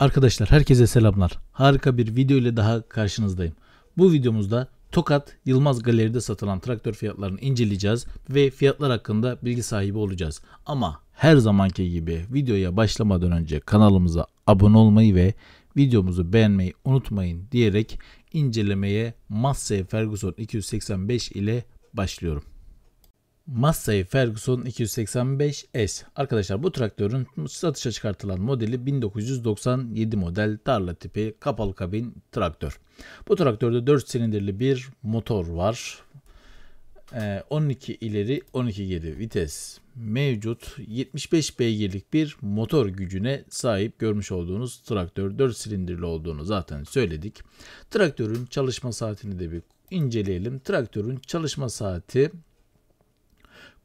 Arkadaşlar herkese selamlar. Harika bir video ile daha karşınızdayım. Bu videomuzda Tokat Yılmaz Galeri'de satılan traktör fiyatlarını inceleyeceğiz ve fiyatlar hakkında bilgi sahibi olacağız. Ama her zamanki gibi videoya başlamadan önce kanalımıza abone olmayı ve videomuzu beğenmeyi unutmayın diyerek incelemeye Massey Ferguson 285 ile başlıyorum. Massey Ferguson 285S. Arkadaşlar bu traktörün satışa çıkartılan modeli 1997 model tarla tipi kapalı kabin traktör. Bu traktörde 4 silindirli bir motor var. 12 ee, ileri 12 geri vites mevcut 75 beygirlik bir motor gücüne sahip görmüş olduğunuz traktör 4 silindirli olduğunu zaten söyledik. Traktörün çalışma saatini de bir inceleyelim. Traktörün çalışma saati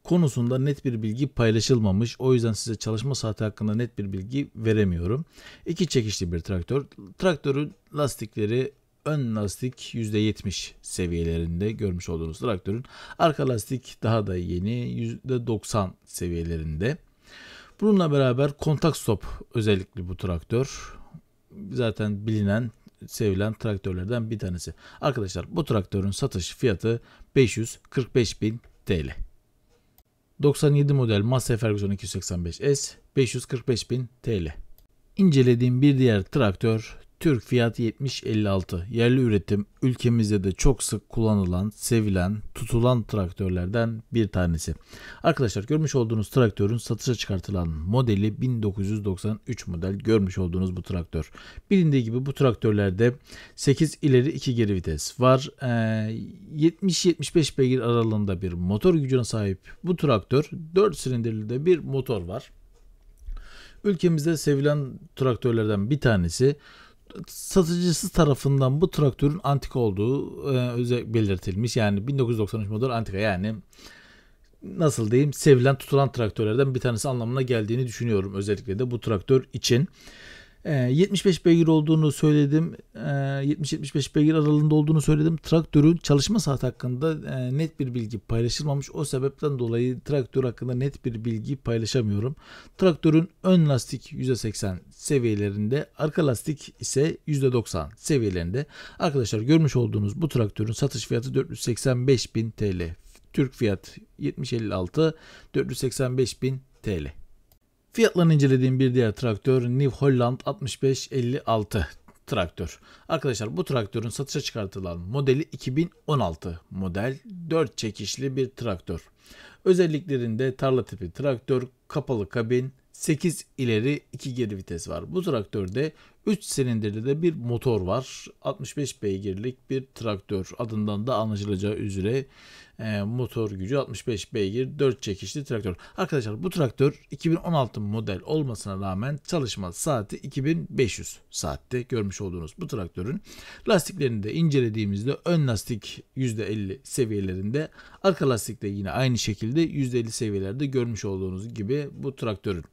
konusunda net bir bilgi paylaşılmamış. O yüzden size çalışma saati hakkında net bir bilgi veremiyorum. İki çekişli bir traktör. Traktörün lastikleri ön lastik %70 seviyelerinde görmüş olduğunuz traktörün arka lastik daha da yeni %90 seviyelerinde. Bununla beraber kontak stop özellikle bu traktör zaten bilinen sevilen traktörlerden bir tanesi. Arkadaşlar bu traktörün satış fiyatı 545 bin TL. 97 model Massey Ferguson 285S 545.000 TL. İncelediğim bir diğer traktör Türk fiyat 7056 yerli üretim ülkemizde de çok sık kullanılan, sevilen, tutulan traktörlerden bir tanesi. Arkadaşlar görmüş olduğunuz traktörün satışa çıkartılan modeli 1993 model görmüş olduğunuz bu traktör. Bilindiği gibi bu traktörlerde 8 ileri 2 geri vites var. Ee, 70-75 beygir aralığında bir motor gücüne sahip bu traktör 4 silindirli de bir motor var. Ülkemizde sevilen traktörlerden bir tanesi satıcısı tarafından bu traktörün antik olduğu e, özel belirtilmiş. Yani 1993 model antika yani nasıl diyeyim sevilen tutulan traktörlerden bir tanesi anlamına geldiğini düşünüyorum özellikle de bu traktör için. 75 ee, beygir olduğunu söyledim. 70-75 ee, beygir aralığında olduğunu söyledim. Traktörün çalışma saat hakkında e, net bir bilgi paylaşılmamış. O sebepten dolayı traktör hakkında net bir bilgi paylaşamıyorum. Traktörün ön lastik %80 seviyelerinde, arka lastik ise %90 seviyelerinde. Arkadaşlar görmüş olduğunuz bu traktörün satış fiyatı 485 bin TL. Türk fiyat 7056 485 bin TL. Fiyatla incelediğim bir diğer traktör New Holland 6556 traktör. Arkadaşlar bu traktörün satışa çıkartılan modeli 2016 model 4 çekişli bir traktör. Özelliklerinde tarla tipi traktör, kapalı kabin, 8 ileri 2 geri vites var. Bu traktörde 3 silindirli de bir motor var. 65 beygirlik bir traktör. Adından da anlaşılacağı üzere ee, motor gücü 65 beygir 4 çekişli traktör. Arkadaşlar bu traktör 2016 model olmasına rağmen çalışma saati 2500 saatte görmüş olduğunuz bu traktörün lastiklerini de incelediğimizde ön lastik %50 seviyelerinde arka lastik de yine aynı şekilde %50 seviyelerde görmüş olduğunuz gibi bu traktörün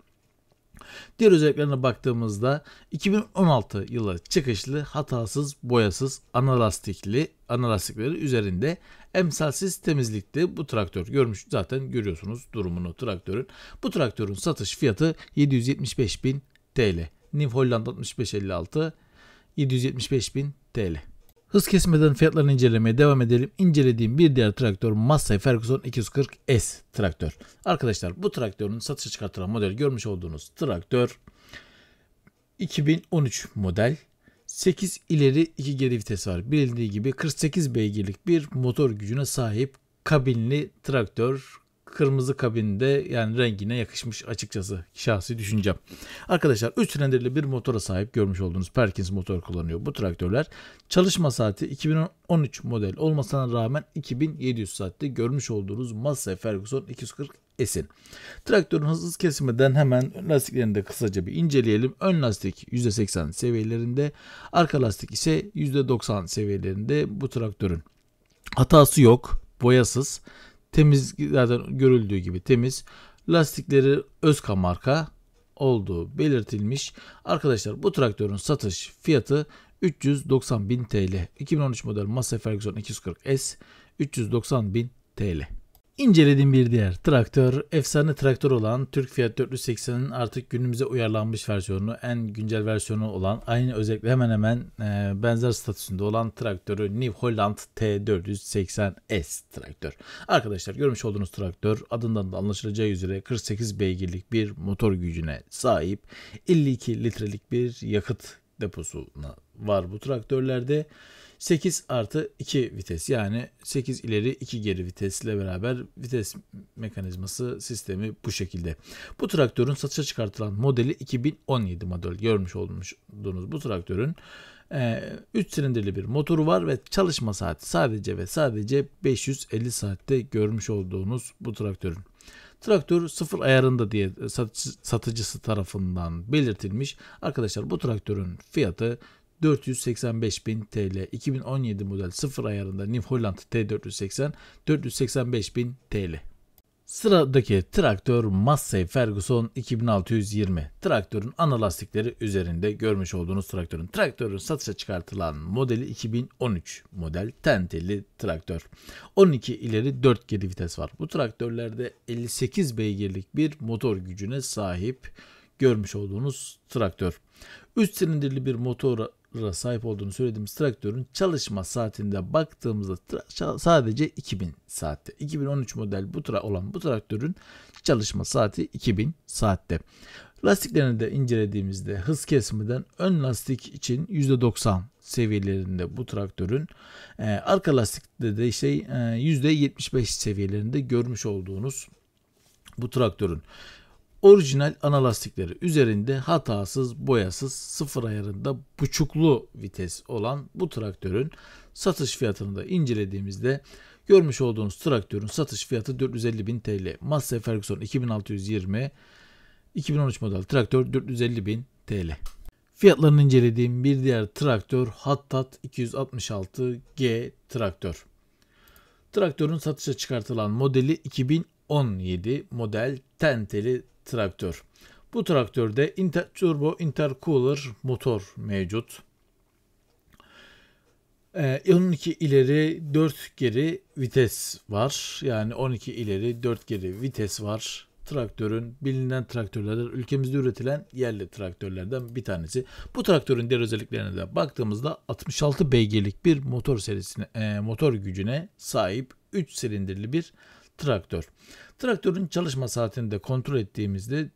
Diğer özelliklerine baktığımızda 2016 yılı çıkışlı hatasız boyasız ana lastikli ana lastikleri üzerinde emsalsiz temizlikte bu traktör görmüş zaten görüyorsunuz durumunu traktörün. Bu traktörün satış fiyatı 775.000 TL. Nif Hollanda 6556 775.000 TL. Hız kesmeden fiyatlarını incelemeye devam edelim. İncelediğim bir diğer traktör Massey Ferguson 240S traktör. Arkadaşlar bu traktörün satışa çıkartılan model görmüş olduğunuz traktör 2013 model. 8 ileri 2 geri vites var. Bildiği gibi 48 beygirlik bir motor gücüne sahip kabinli traktör kırmızı kabinde yani rengine yakışmış açıkçası şahsi düşüncem. Arkadaşlar 3 silindirli bir motora sahip görmüş olduğunuz Perkins motor kullanıyor bu traktörler. Çalışma saati 2013 model olmasına rağmen 2700 saatte görmüş olduğunuz Massey Ferguson 240 ES'in Traktörün hızsız kesiminden hemen ön lastiklerini de kısaca bir inceleyelim. Ön lastik %80 seviyelerinde, arka lastik ise %90 seviyelerinde bu traktörün. Hatası yok, boyasız temiz zaten görüldüğü gibi temiz. Lastikleri Özka marka olduğu belirtilmiş. Arkadaşlar bu traktörün satış fiyatı 390.000 TL. 2013 model Massey Ferguson 240S 390.000 TL. İncelediğim bir diğer traktör, efsane traktör olan Türk Fiat 480'in artık günümüze uyarlanmış versiyonu, en güncel versiyonu olan, aynı özellikle hemen hemen e, benzer statüsünde olan traktörü New Holland T480S traktör. Arkadaşlar görmüş olduğunuz traktör adından da anlaşılacağı üzere 48 beygirlik bir motor gücüne sahip, 52 litrelik bir yakıt deposuna var bu traktörlerde. 8 artı 2 vites yani 8 ileri 2 geri vitesle beraber vites mekanizması sistemi bu şekilde. Bu traktörün satışa çıkartılan modeli 2017 model görmüş olduğunuz bu traktörün 3 e, silindirli bir motoru var ve çalışma saati sadece ve sadece 550 saatte görmüş olduğunuz bu traktörün. Traktör sıfır ayarında diye satıcısı tarafından belirtilmiş. Arkadaşlar bu traktörün fiyatı 485.000 TL. 2017 model 0 ayarında New Holland T480 485.000 TL. Sıradaki traktör Massey Ferguson 2620. Traktörün ana lastikleri üzerinde görmüş olduğunuz traktörün. Traktörün satışa çıkartılan modeli 2013 model tenteli traktör. 12 ileri 4 geri vites var. Bu traktörlerde 58 beygirlik bir motor gücüne sahip görmüş olduğunuz traktör. Üst silindirli bir motor sıklıklara sahip olduğunu söylediğimiz traktörün çalışma saatinde baktığımızda sadece 2000 saatte. 2013 model bu tra olan bu traktörün çalışma saati 2000 saatte. Lastiklerini de incelediğimizde hız kesmeden ön lastik için %90 seviyelerinde bu traktörün e, arka lastikte de şey e, %75 seviyelerinde görmüş olduğunuz bu traktörün orijinal ana lastikleri üzerinde hatasız, boyasız, sıfır ayarında buçuklu vites olan bu traktörün satış fiyatını da incelediğimizde görmüş olduğunuz traktörün satış fiyatı 450 bin TL. Massey Ferguson 2620 2013 model traktör 450 bin TL. Fiyatlarını incelediğim bir diğer traktör Hattat 266G traktör. Traktörün satışa çıkartılan modeli 2017 model tenteli traktör. Bu traktörde inter, turbo intercooler motor mevcut. Ee, 12 ileri 4 geri vites var. Yani 12 ileri 4 geri vites var. Traktörün bilinen traktörlerden ülkemizde üretilen yerli traktörlerden bir tanesi. Bu traktörün diğer özelliklerine de baktığımızda 66 beygirlik bir motor serisine e, motor gücüne sahip 3 silindirli bir traktör. Traktörün çalışma saatini de kontrol ettiğimizde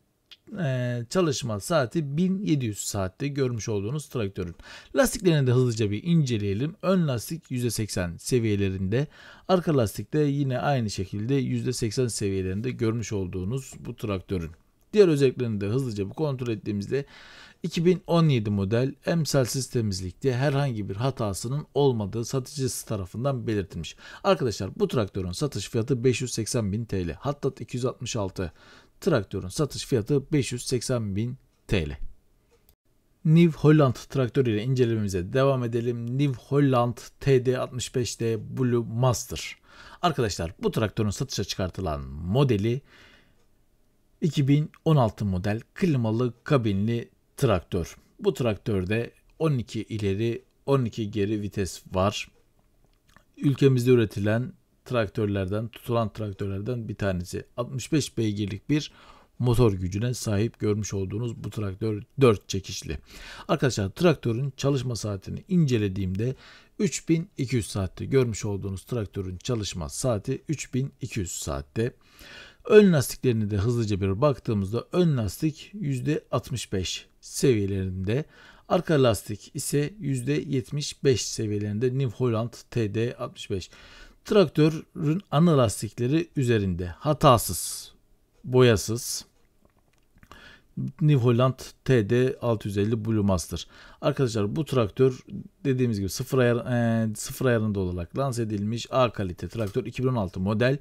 e, çalışma saati 1700 saatte görmüş olduğunuz traktörün. Lastiklerini de hızlıca bir inceleyelim. Ön lastik %80 seviyelerinde. Arka lastikte yine aynı şekilde %80 seviyelerinde görmüş olduğunuz bu traktörün. Diğer özelliklerini de hızlıca bir kontrol ettiğimizde 2017 model emsalsiz temizlikte herhangi bir hatasının olmadığı satıcısı tarafından belirtilmiş. Arkadaşlar bu traktörün satış fiyatı 580.000 TL. Hattat 266 traktörün satış fiyatı 580.000 TL. New Holland traktörü ile incelememize devam edelim. New Holland TD65D Blue Master. Arkadaşlar bu traktörün satışa çıkartılan modeli 2016 model klimalı kabinli traktör. Bu traktörde 12 ileri 12 geri vites var. Ülkemizde üretilen traktörlerden, tutulan traktörlerden bir tanesi. 65 beygirlik bir motor gücüne sahip görmüş olduğunuz bu traktör 4 çekişli. Arkadaşlar traktörün çalışma saatini incelediğimde 3200 saatte görmüş olduğunuz traktörün çalışma saati 3200 saatte. Ön lastiklerine de hızlıca bir baktığımızda ön lastik %65 seviyelerinde. Arka lastik ise %75 seviyelerinde New Holland TD65. Traktörün ana lastikleri üzerinde hatasız, boyasız, New Holland TD 650 Blue Master. Arkadaşlar bu traktör dediğimiz gibi sıfır, ayar, e, sıfır ayarında olarak lanse edilmiş A kalite traktör 2016 model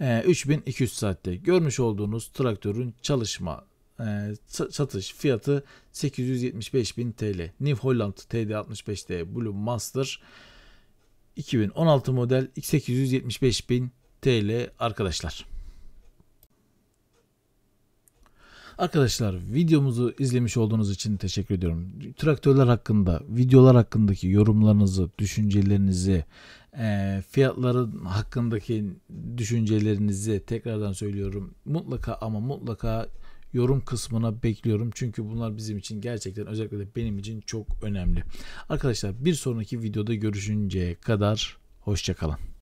e, ee, 3200 saatte. Görmüş olduğunuz traktörün çalışma e, satış fiyatı 875.000 TL. New Holland TD65T Blue Master 2016 model 875.000 TL arkadaşlar. Arkadaşlar videomuzu izlemiş olduğunuz için teşekkür ediyorum. Traktörler hakkında, videolar hakkındaki yorumlarınızı, düşüncelerinizi, e, fiyatların hakkındaki düşüncelerinizi tekrardan söylüyorum. Mutlaka ama mutlaka yorum kısmına bekliyorum. Çünkü bunlar bizim için gerçekten özellikle de benim için çok önemli. Arkadaşlar bir sonraki videoda görüşünceye kadar hoşçakalın.